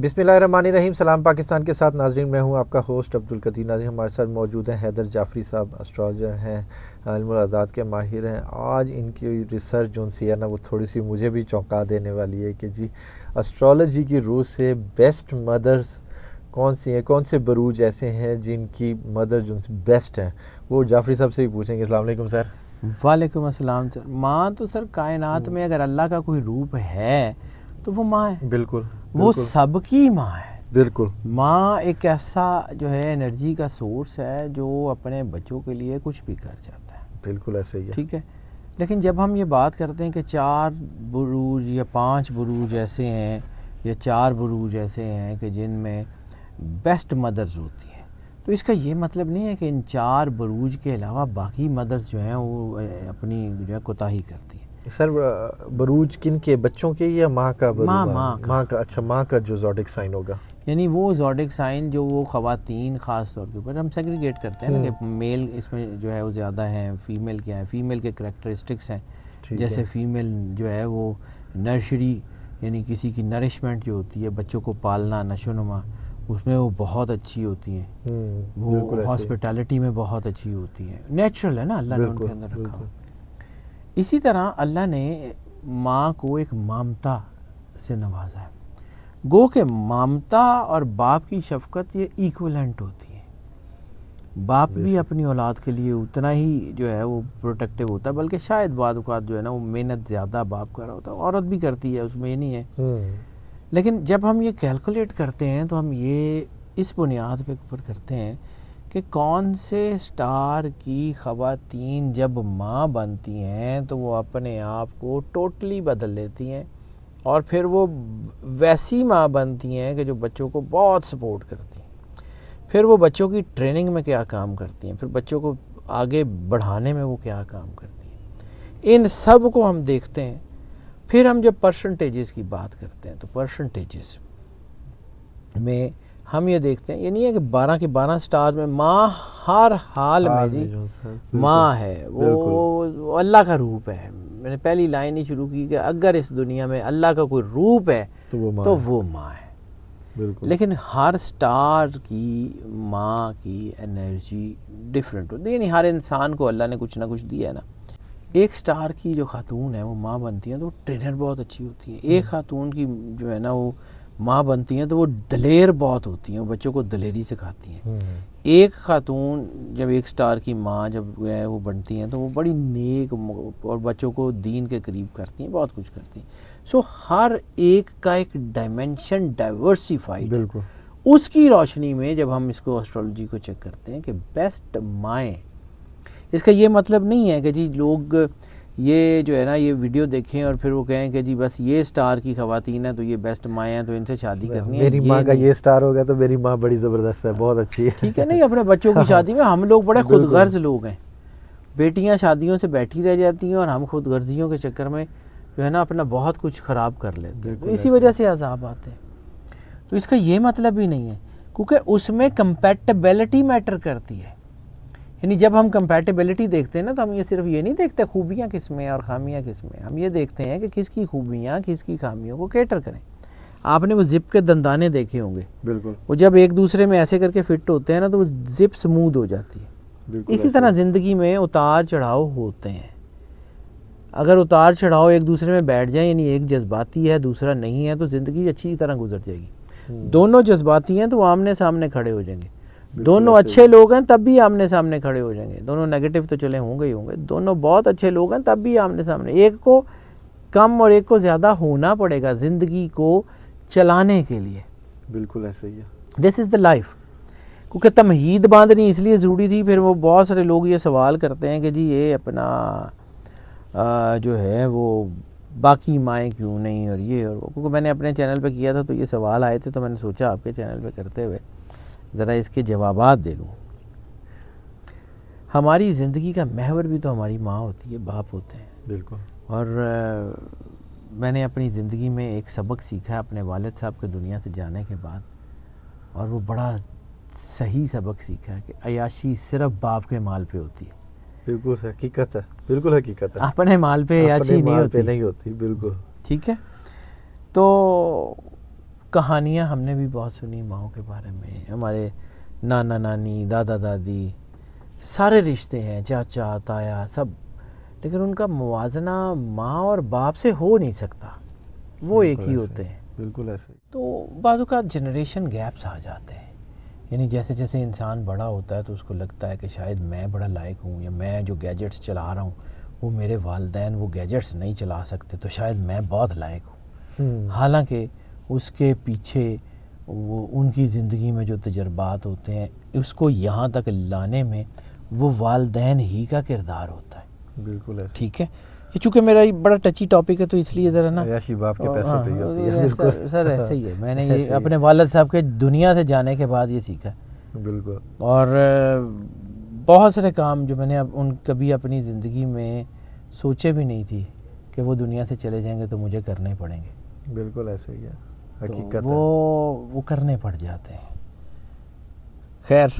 रहीम सलाम पाकिस्तान के साथ नाजरीन मैं हूं आपका होस्ट अब्दुल कदीर नाजी हमारे साथ मौजूद हैं हैदर जाफरी साहब एस्ट्रोलॉजर हैं अलमरादात के माहिर हैं आज इनकी रिसर्च जो सी है ना वो थोड़ी सी मुझे भी चौंका देने वाली है कि जी एस्ट्रोलॉजी की रूह से बेस्ट मदर्स कौन सी हैं कौन से बरूज ऐसे हैं जिनकी मदर जो बेस्ट हैं वो जाफरी साहब से भी पूछेंगे अल्लाम सर वालेकुम असलम सर माँ तो सर कायनात हम्म। में अगर अल्लाह का कोई रूप है तो वो माँ है बिल्कुल वो सबकी माँ है बिल्कुल माँ एक ऐसा जो है एनर्जी का सोर्स है जो अपने बच्चों के लिए कुछ भी कर जाता है बिल्कुल ऐसे ही है ठीक है लेकिन जब हम ये बात करते हैं कि चार बुरूज या पांच बुरूज ऐसे हैं या चार बुरूज ऐसे हैं कि जिनमें बेस्ट मदर्स होती हैं तो इसका ये मतलब नहीं है कि इन चार बरूज के अलावा बाकी मदर्स जो हैं वो अपनी जो है कोताही करती हैं सर बरूज किन के बच्चों के या माँ का माँ माँ माँ का अच्छा माँ का जो जोडिक साइन होगा यानी वो जोडिक साइन जो वो खातन ख़ास तौर के ऊपर हम सेग्रीगेट करते हैं ना कि मेल हम्म। इसमें जो है वो ज़्यादा है फीमेल क्या है फीमेल के करेक्टरिस्टिक्स हैं जैसे है। फीमेल जो है वो नर्सरी यानी किसी की नरिशमेंट जो होती है बच्चों को पालना नशोनुमा उसमें वो बहुत अच्छी होती हैं हम्म, वो हॉस्पिटलिटी में बहुत अच्छी होती है नेचुरल है ना अल्लाह ने उनके अंदर रखा इसी तरह अल्लाह ने माँ को एक मामता से नवाजा है गो के मामता और बाप की शफकत ये इक्वलेंट होती है बाप भी अपनी औलाद के लिए उतना ही जो है वो प्रोटेक्टिव होता है बल्कि शायद बाद जो है ना वो मेहनत ज़्यादा बाप कर रहा होता है औरत भी करती है उसमें ये नहीं है हम्म। लेकिन जब हम ये कैलकुलेट करते हैं तो हम ये इस बुनियाद पर ऊपर करते हैं कि कौन से स्टार की खातन जब माँ बनती हैं तो वो अपने आप को टोटली बदल लेती हैं और फिर वो वैसी माँ बनती हैं कि जो बच्चों को बहुत सपोर्ट करती हैं फिर वो बच्चों की ट्रेनिंग में क्या काम करती हैं फिर बच्चों को आगे बढ़ाने में वो क्या काम करती हैं इन सब को हम देखते हैं फिर हम जब परसेंटेजेस की बात करते हैं तो परसेंटेजेस में हम ये देखते हैं ये नहीं है कि बारह के बारह स्टार में माँ हर हाल में जी माँ है वो अल्लाह का रूप है मैंने पहली लाइन ही शुरू की कि अगर इस दुनिया में अल्लाह का कोई रूप है तो वो माँ तो है, वो माँ है लेकिन हर स्टार की माँ की एनर्जी डिफरेंट होती है हर इंसान को अल्लाह ने कुछ ना कुछ दिया है ना एक स्टार की जो खातून है वो माँ बनती है तो ट्रेनर बहुत अच्छी होती है एक हम्म। खातून की जो है ना वो माँ बनती हैं तो वो दलेर बहुत होती हैं बच्चों को दलेरी सिखाती हैं हम्म। एक खातून जब एक स्टार की माँ जब है वो बनती हैं तो वो बड़ी नेक और बच्चों को दीन के करीब करती हैं बहुत कुछ करती हैं सो हर एक का एक डायमेंशन डाइवर्सिफाइड बिल्कुल उसकी रोशनी में जब हम इसको एस्ट्रोलॉजी को चेक करते हैं कि बेस्ट माएँ इसका ये मतलब नहीं है कि जी लोग ये जो है ना ये वीडियो देखें और फिर वो कहें कि जी बस ये स्टार की खातन है तो ये बेस्ट माएँ हैं तो इनसे शादी करनी मेरी है मेरी माँ का ये स्टार हो गया तो मेरी माँ बड़ी ज़बरदस्त है बहुत अच्छी है ठीक है नहीं अपने बच्चों की हाँ, शादी में हम लोग बड़े खुद गर्ज लोग हैं बेटियाँ शादियों से बैठी रह जाती हैं और हम खुद गर्जियों के चक्कर में जो है ना अपना बहुत कुछ ख़राब कर लेते हैं तो इसी वजह से अजाब आते हैं तो इसका ये मतलब ही नहीं है क्योंकि उसमें कंपेटबलिटी मैटर करती है यानी जब हम कंपैटिबिलिटी देखते हैं ना तो हम ये सिर्फ ये नहीं देखते खूबियाँ किस में और खामियाँ किस में हम ये देखते हैं कि किसकी खूबियाँ किसकी खामियों को कैटर करें आपने वो जिप के दंदाने देखे होंगे बिल्कुल वो जब एक दूसरे में ऐसे करके फिट होते हैं ना तो वो जिप स्मूद हो जाती है इसी तरह ज़िंदगी में उतार चढ़ाव होते हैं अगर उतार चढ़ाव एक दूसरे में बैठ जाए यानी एक जज्बाती है दूसरा नहीं है तो ज़िंदगी अच्छी तरह गुजर जाएगी हम्म। दोनों जज्बाती हैं तो आमने सामने खड़े हो जाएंगे दोनों अच्छे लोग हैं तब भी आमने सामने खड़े हो जाएंगे दोनों नेगेटिव तो चले होंगे ही होंगे दोनों बहुत अच्छे लोग हैं तब भी आमने सामने एक को कम और एक को ज़्यादा होना पड़ेगा ज़िंदगी को चलाने के लिए बिल्कुल ऐसे ही है दिस इज़ द लाइफ क्योंकि तमहीद बांधनी इसलिए ज़रूरी थी फिर वो बहुत सारे लोग ये सवाल करते हैं कि जी ये अपना आ, जो है वो बाकी माएँ क्यों नहीं और ये और वो क्योंकि मैंने अपने चैनल पे किया था तो ये सवाल आए थे तो मैंने सोचा आपके चैनल पे करते हुए ज़रा इसके जवाब दे लूँ हमारी ज़िंदगी का महवर भी तो हमारी माँ होती है बाप होते हैं बिल्कुल और आ, मैंने अपनी ज़िंदगी में एक सबक सीखा अपने वालद साहब के दुनिया से जाने के बाद और वो बड़ा सही सबक सीखा कि अयाशी सिर्फ बाप के माल पे होती है बिल्कुल हकीकत है बिल्कुल हकीकत है अपने माल पे अयाशी नहीं होती नहीं होती बिल्कुल ठीक है तो कहानियाँ हमने भी बहुत सुनी माओ के बारे में हमारे नाना नानी दादा दादी सारे रिश्ते हैं चाचा ताया सब लेकिन उनका मुवजना माँ और बाप से हो नहीं सकता वो एक ही होते हैं बिल्कुल ऐसे तो बाद जनरेशन गैप्स आ जाते हैं यानी जैसे जैसे इंसान बड़ा होता है तो उसको लगता है कि शायद मैं बड़ा लायक हूँ या मैं जो गैजेट्स चला रहा हूँ वो मेरे वालदेन वो गैजेट्स नहीं चला सकते तो शायद मैं बहुत लायक हूँ हम्म। हालांकि उसके पीछे वो उनकी ज़िंदगी में जो तजर्बात होते हैं उसको यहाँ तक लाने में वो वालदेन ही का किरदार होता है बिल्कुल ठीक है चूंकि मेरा ये बड़ा टची टॉपिक है तो इसलिए ज़रा ना बाप के हाँ, पैसों हाँ, पे होती है सर, सर ऐसे ही है मैंने ये अपने वालद साहब के दुनिया से जाने के बाद ये सीखा बिल्कुल और बहुत सारे काम जो मैंने अब उन कभी अपनी ज़िंदगी में सोचे भी नहीं थी कि वो दुनिया से चले जाएंगे तो मुझे करने पड़ेंगे बिल्कुल ऐसे ही है तो हकीकत तो वो वो करने पड़ जाते हैं खैर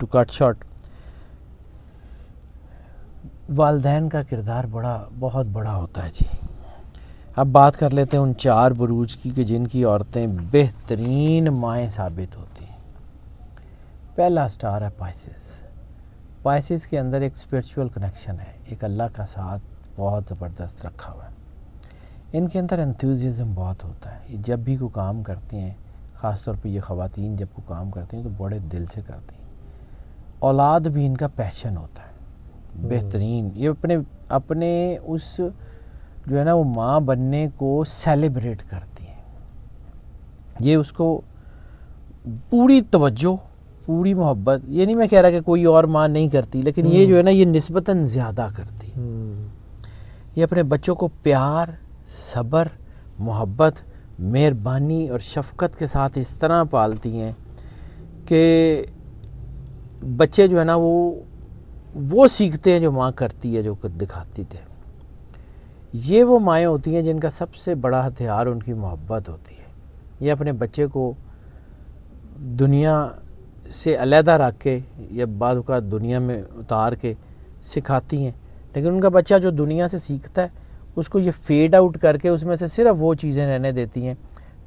टू कट शॉट वालदेन का किरदार बड़ा बहुत बड़ा होता है जी अब बात कर लेते हैं उन चार बरूज की कि जिनकी औरतें बेहतरीन माएँ साबित होती हैं पहला स्टार है पाइसिस पाइसिस के अंदर एक स्पिरिचुअल कनेक्शन है एक अल्लाह का साथ बहुत ज़बरदस्त रखा हुआ है इनके अंदर इंथ्यूज़म बहुत होता है ये जब भी कोई काम करते हैं ख़ास तौर यह ये जब कोई काम करते हैं तो बड़े दिल से करती हैं औलाद भी इनका पैशन होता है हम्म। बेहतरीन ये अपने अपने उस जो है ना वो माँ बनने को सेलिब्रेट करती हैं ये उसको पूरी तवज्जो पूरी मोहब्बत ये नहीं मैं कह रहा कि कोई और माँ नहीं करती लेकिन ये हम्म। जो है ना ये नस्बता ज़्यादा करती हम्म। ये अपने बच्चों को प्यार सब्र मोहब्बत मेहरबानी और शफकत के साथ इस तरह पालती हैं कि बच्चे जो है ना वो वो सीखते हैं जो माँ करती है जो कर दिखाती थे ये वो माएँ होती हैं जिनका सबसे बड़ा हथियार उनकी मोहब्बत होती है ये अपने बच्चे को दुनिया से अलहदा रख के या बाद दुनिया में उतार के सिखाती हैं लेकिन उनका बच्चा जो दुनिया से सीखता है उसको ये फेड आउट करके उसमें से सिर्फ वो चीज़ें रहने देती हैं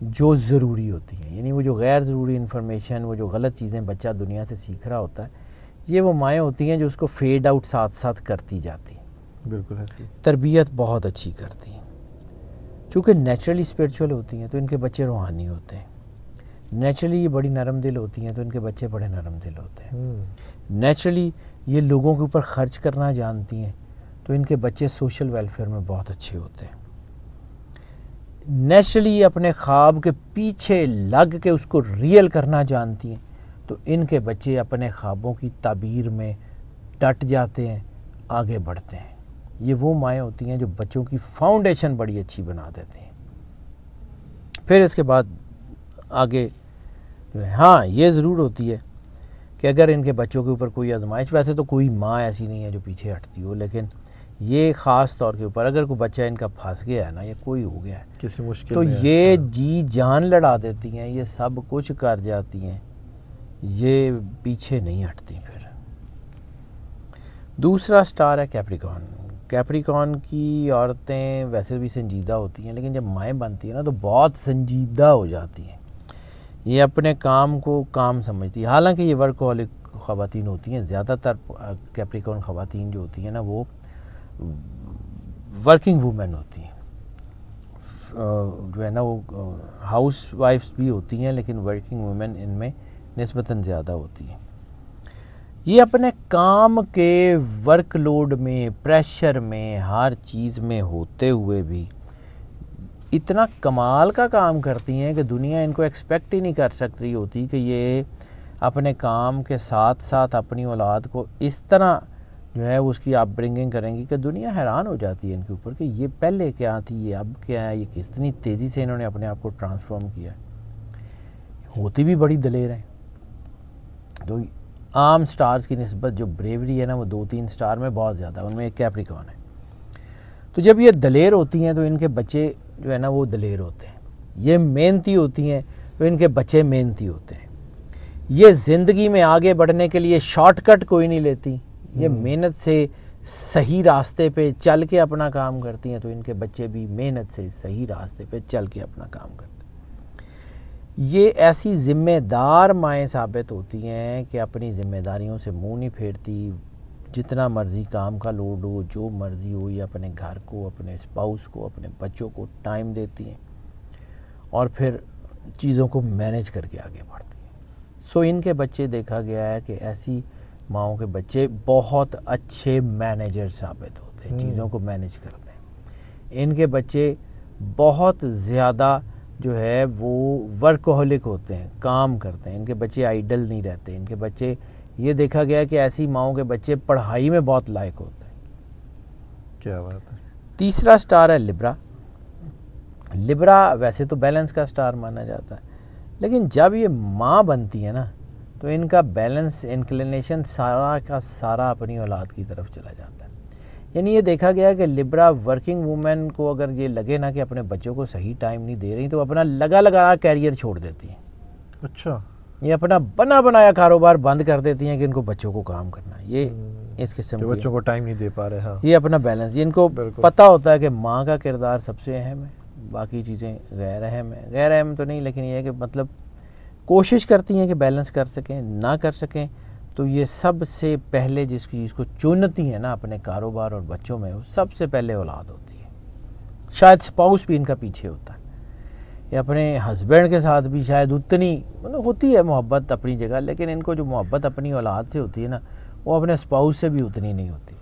जो ज़रूरी होती हैं यानी वो जो गैर ज़रूरी इन्फॉर्मेशन वो जो गलत चीज़ें बच्चा दुनिया से सीख रहा होता है ये वो माएँ होती हैं जो उसको फेड आउट साथ साथ करती जाती बिल्कुल तरबियत बहुत अच्छी करती हैं चूँकि नेचुरली स्परिचुअल होती हैं तो इनके बच्चे रूहानी होते हैं नेचुरली ये बड़ी नरम दिल होती हैं तो इनके बच्चे बड़े नरम दिल होते हैं नेचुरली हम्म। ये लोगों के ऊपर खर्च करना जानती हैं तो इनके बच्चे सोशल वेलफेयर में बहुत अच्छे होते हैं नेचुरली अपने ख्वाब के पीछे लग के उसको रियल करना जानती हैं तो इनके बच्चे अपने ख्वाबों की ताबीर में डट जाते हैं आगे बढ़ते हैं ये वो माएँ होती हैं जो बच्चों की फाउंडेशन बड़ी अच्छी बना देती हैं फिर इसके बाद आगे हाँ ये ज़रूर होती है कि अगर इनके बच्चों के ऊपर कोई आजमाइश वैसे तो कोई माँ ऐसी नहीं है जो पीछे हटती हो लेकिन ये ख़ास तौर के ऊपर अगर कोई बच्चा इनका फंस गया है ना या कोई हो गया है किसी मुश्किल तो ये हाँ। जी जान लड़ा देती हैं ये सब कुछ कर जाती हैं ये पीछे नहीं हटती फिर दूसरा स्टार है कैप्रिकॉन कैप्रिकॉन की औरतें वैसे भी संजीदा होती हैं लेकिन जब माएँ बनती हैं ना तो बहुत संजीदा हो जाती हैं ये अपने काम को काम समझती है हालांकि ये वर्कोहलिक ख़वान होती हैं ज़्यादातर कैप्रिकॉन ख़वान जो होती हैं ना वो वर्किंग वूमेन होती हैं जो है ना वो हाउस वाइफ्स भी होती हैं लेकिन वर्किंग वूमेन इनमें नस्बता ज़्यादा होती हैं ये अपने काम के वर्कलोड में प्रेशर में हर चीज़ में होते हुए भी इतना कमाल का काम करती हैं कि दुनिया इनको एक्सपेक्ट ही नहीं कर सकती होती कि ये अपने काम के साथ साथ अपनी औलाद को इस तरह जो है उसकी आप ब्रिंगिंग करेंगी कि दुनिया हैरान हो जाती है इनके ऊपर कि ये पहले क्या थी ये अब क्या है ये कितनी तेज़ी से इन्होंने अपने आप को ट्रांसफॉर्म किया है होती भी बड़ी दलेर हैं तो आम स्टार्स की नस्बत जो ब्रेवरी है ना वो दो तीन स्टार में बहुत ज़्यादा उनमें एक कैप्रिकॉन है तो जब ये दलेर होती हैं तो इनके बच्चे जो है ना वो दलेर होते हैं ये मेहनती होती हैं तो इनके बच्चे मेहनती होते हैं ये ज़िंदगी में आगे बढ़ने के लिए शॉर्टकट कोई नहीं लेती ये हम्म। मेहनत से सही रास्ते पे चल के अपना काम करती हैं तो इनके बच्चे भी मेहनत से सही रास्ते पे चल के अपना काम करते हैं ये ऐसी ज़िम्मेदार माएँ साबित होती हैं कि अपनी ज़िम्मेदारियों से मुंह नहीं फेरती जितना मर्ज़ी काम का लोड हो जो मर्ज़ी हो ये अपने घर को अपने स्पाउस को अपने बच्चों को टाइम देती हैं और फिर चीज़ों को मैनेज करके आगे बढ़ती हैं सो इनके बच्चे देखा गया है कि ऐसी माओ के बच्चे बहुत अच्छे मैनेजर साबित होते हैं हम्म। चीज़ों को मैनेज करते हैं इनके बच्चे बहुत ज़्यादा जो है वो वर्कहोलिक होते हैं काम करते हैं इनके बच्चे आइडल नहीं रहते इनके बच्चे ये देखा गया कि ऐसी माओं के बच्चे पढ़ाई में बहुत लायक होते हैं क्या बात है तीसरा स्टार है लिब्रा लिब्रा वैसे तो बैलेंस का स्टार माना जाता है लेकिन जब ये माँ बनती है ना तो इनका बैलेंस इंक्लिनेशन सारा का सारा अपनी औलाद की तरफ चला जाता है यानी ये देखा गया कि लिब्रा वर्किंग वूमेन को अगर ये लगे ना कि अपने बच्चों को सही टाइम नहीं दे रही तो अपना लगा लगा कैरियर छोड़ देती है अच्छा ये अपना बना बनाया कारोबार बंद कर देती हैं कि इनको बच्चों को काम करना है ये हम्म। इस किस्म के बच्चों को टाइम नहीं दे पा रहे हैं हाँ। ये अपना बैलेंस इनको पता होता है कि माँ का किरदार सबसे अहम है बाकी चीज़ें गैर अहम है गैर अहम तो नहीं लेकिन ये है कि मतलब कोशिश करती हैं कि बैलेंस कर सकें ना कर सकें तो ये सबसे पहले जिस चीज़ को चुनती है ना अपने कारोबार और बच्चों में सबसे पहले औलाद होती है शायद स्पाउस भी इनका पीछे होता है अपने हस्बैंड के साथ भी शायद उतनी मतलब होती है मोहब्बत अपनी जगह लेकिन इनको जो मोहब्बत अपनी औलाद से होती है ना वो अपने स्पाउस से भी उतनी नहीं होती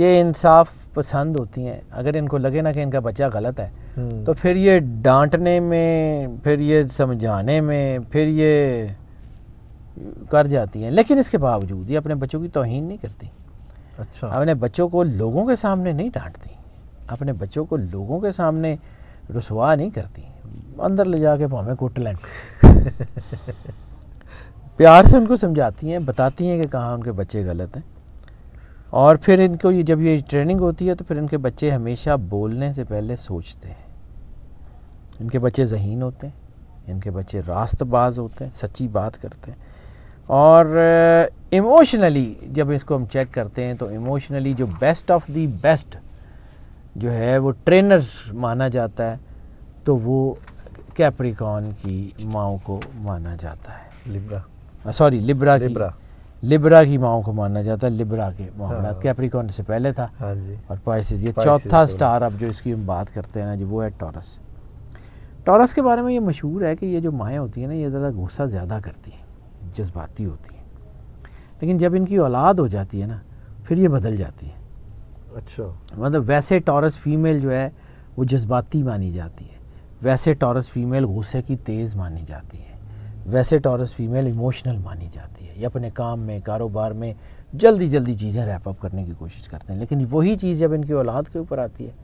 ये इंसाफ पसंद होती हैं अगर इनको लगे ना कि इनका बच्चा गलत है हम्म। तो फिर ये डांटने में फिर ये समझाने में फिर ये कर जाती हैं लेकिन इसके बावजूद ये अपने बच्चों की तोहन नहीं करती अच्छा अपने बच्चों को लोगों के सामने नहीं डांटती अपने बच्चों को लोगों के सामने रसवा नहीं करती अंदर ले जा के भावें कुट लें प्यार से उनको समझाती हैं बताती हैं कि कहाँ उनके बच्चे गलत हैं और फिर इनको ये जब ये ट्रेनिंग होती है तो फिर इनके बच्चे हमेशा बोलने से पहले सोचते हैं इनके बच्चे जहीन होते हैं इनके बच्चे रास्तबाज होते हैं सच्ची बात करते हैं और इमोशनली uh, जब इसको हम चेक करते हैं तो इमोशनली जो बेस्ट ऑफ दी बेस्ट जो है वो ट्रेनर्स माना जाता है तो वो कैप्रिकॉन की माओ को माना जाता है Libra sorry Libra Libra Libra की माओ को माना जाता है लिब्रा के मामला हाँ। कैप्रिकॉन से पहले था हाँ जी और पाइसिस ये चौथा स्टार अब जो इसकी हम बात करते हैं ना जी वो है टॉरस टॉरस के बारे में ये मशहूर है कि ये जो माएँ होती हैं ना ये ज़रा गुस्सा ज़्यादा करती हैं जज्बाती होती हैं लेकिन जब इनकी औलाद हो जाती है ना फिर ये बदल जाती है अच्छा मतलब वैसे टॉरस फीमेल जो है वो जज्बाती मानी जाती है वैसे टॉरस फीमेल गुस्से की तेज़ मानी जाती है वैसे टॉरस फीमेल इमोशनल मानी जाती है ये अपने काम में कारोबार में जल्दी जल्दी चीज़ें रैपअप करने की कोशिश करते हैं लेकिन वही चीज़ जब इनकी औलाद के ऊपर आती है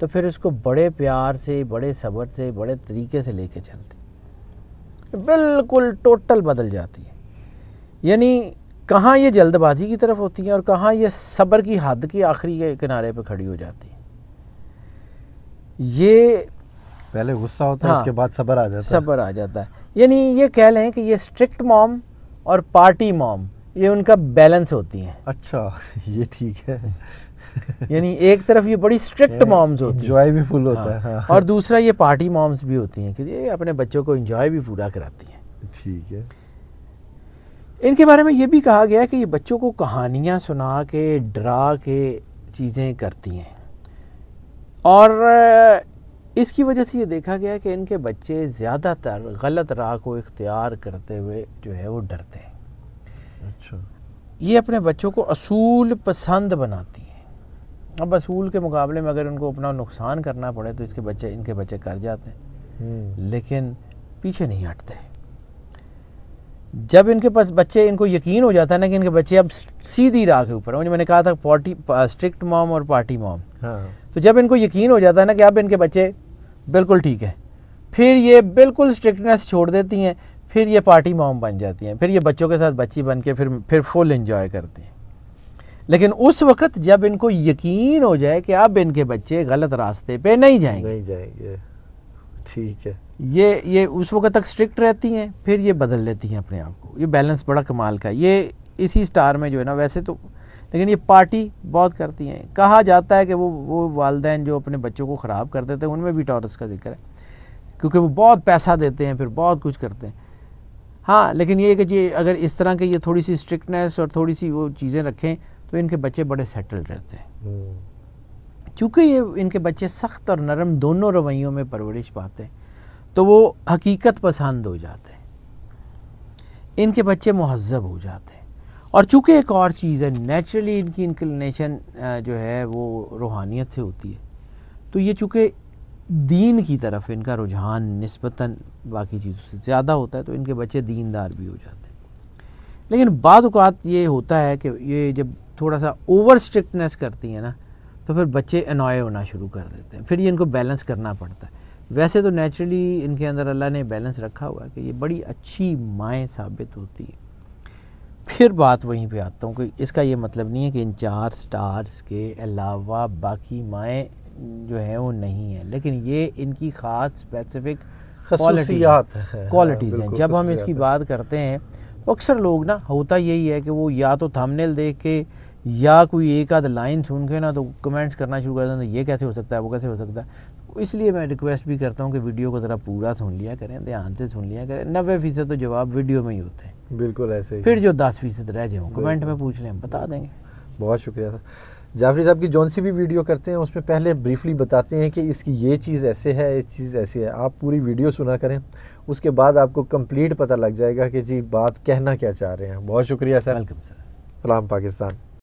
तो फिर उसको बड़े प्यार से बड़े सब्र से बड़े तरीके से लेके चलते बिल्कुल टोटल बदल जाती है यानी कहाँ ये जल्दबाजी की तरफ होती है और कहाँ ये सब्र की हद के आखिरी किनारे पर खड़ी हो जाती है ये पहले गुस्सा होता हाँ, है उसके बाद सब्र आ जाता सबर है सब्र आ जाता है यानी ये कह लें कि ये स्ट्रिक्ट मॉम और पार्टी मॉम ये उनका बैलेंस होती हैं अच्छा ये ठीक है यानी एक तरफ ये बड़ी स्ट्रिक्ट मॉम्स होती हैं भी फुल हाँ, होता है हाँ। और दूसरा ये पार्टी मॉम्स भी होती हैं कि ये अपने बच्चों को इंजॉय भी पूरा कराती हैं ठीक है इनके बारे में ये भी कहा गया कि ये बच्चों को कहानियाँ सुना के डरा के चीज़ें करती हैं और इसकी वजह से ये देखा गया कि इनके बच्चे ज़्यादातर गलत राह को इख्तियार करते हुए जो है वो डरते हैं अच्छा ये अपने बच्चों को असूल पसंद बनाती हैं अब असूल के मुकाबले में अगर उनको अपना नुकसान करना पड़े तो इसके बच्चे इनके बच्चे कर जाते हैं हम्म। लेकिन पीछे नहीं हटते जब इनके पास बच्चे इनको यकीन हो जाता है ना कि इनके बच्चे अब सीधी राह के ऊपर मैंने कहा था पार्टी स्ट्रिक्ट मॉम और पार्टी मॉम हाँ। तो जब इनको यकीन हो जाता है ना कि अब इनके बच्चे बिल्कुल ठीक है फिर ये बिल्कुल स्ट्रिक्टनेस छोड़ देती हैं फिर ये पार्टी मॉम बन जाती हैं फिर ये बच्चों के साथ बच्ची बन के फिर फिर फुल इन्जॉय करती हैं लेकिन उस वक्त जब इनको यकीन हो जाए कि अब इनके बच्चे गलत रास्ते पर नहीं जाएंगे नहीं जाएंगे ठीक है ये ये उस वक्त तक स्ट्रिक्ट रहती हैं फिर ये बदल लेती हैं अपने आप को ये बैलेंस बड़ा कमाल का ये इसी स्टार में जो है ना वैसे तो लेकिन ये पार्टी बहुत करती हैं कहा जाता है कि वो वो वालदेन जो अपने बच्चों को ख़राब कर देते हैं उनमें भी टॉरस का जिक्र है क्योंकि वो बहुत पैसा देते हैं फिर बहुत कुछ करते हैं हाँ लेकिन ये कि जी अगर इस तरह के ये थोड़ी सी स्ट्रिक्टनेस और थोड़ी सी वो चीज़ें रखें तो इनके बच्चे बड़े सेटल रहते हैं हम्म। चूँकि ये इनके बच्चे सख्त और नरम दोनों रवैयों में परवरिश पाते हैं तो वो हकीकत पसंद हो जाते हैं इनके बच्चे महजब हो जाते हैं और चूँकि एक और चीज़ है नेचुरली इनकी इंक्लिनेशन जो है वो रूहानियत से होती है तो ये चूँकि दीन की तरफ इनका रुझान नस्बता बाकी चीज़ों से ज़्यादा होता है तो इनके बच्चे दीनदार भी हो जाते हैं लेकिन बाद ये होता है कि ये जब थोड़ा सा ओवर स्ट्रिक्टनेस करती है ना तो फिर बच्चे अनॉय होना शुरू कर देते हैं फिर ये इनको बैलेंस करना पड़ता है वैसे तो नेचुरली इनके अंदर अल्लाह ने बैलेंस रखा हुआ है कि ये बड़ी अच्छी माएँ साबित होती है फिर बात वहीं पे आता हूँ कि इसका ये मतलब नहीं है कि इन चार स्टार्स के अलावा बाकी माएँ जो हैं वो नहीं हैं लेकिन ये इनकी ख़ास स्पेसिफिक क्वालिटीज़ हैं जब हम इसकी बात करते हैं तो अक्सर लोग ना होता यही है कि वो या तो थमनेल देख के या कोई एक आध लाइन सुन के ना तो कमेंट्स करना शुरू कर तो ये कैसे हो सकता है वो कैसे हो सकता है तो इसलिए मैं रिक्वेस्ट भी करता हूँ कि वीडियो को ज़रा पूरा सुन लिया करें ध्यान से सुन लिया करें नबे फीसद तो जवाब वीडियो में ही होते हैं बिल्कुल ऐसे ही फिर जो दस फीसद रह जाए कमेंट में पूछ लें बता देंगे बहुत शुक्रिया सर जाफरी साहब की जौन सी भी वीडियो करते हैं उसमें पहले ब्रीफली बताते हैं कि इसकी ये चीज़ ऐसे है ये चीज़ ऐसी है आप पूरी वीडियो सुना करें उसके बाद आपको कम्प्लीट पता लग जाएगा कि जी बात कहना क्या चाह रहे हैं बहुत शुक्रिया सर वेलकम सर सलाम पाकिस्तान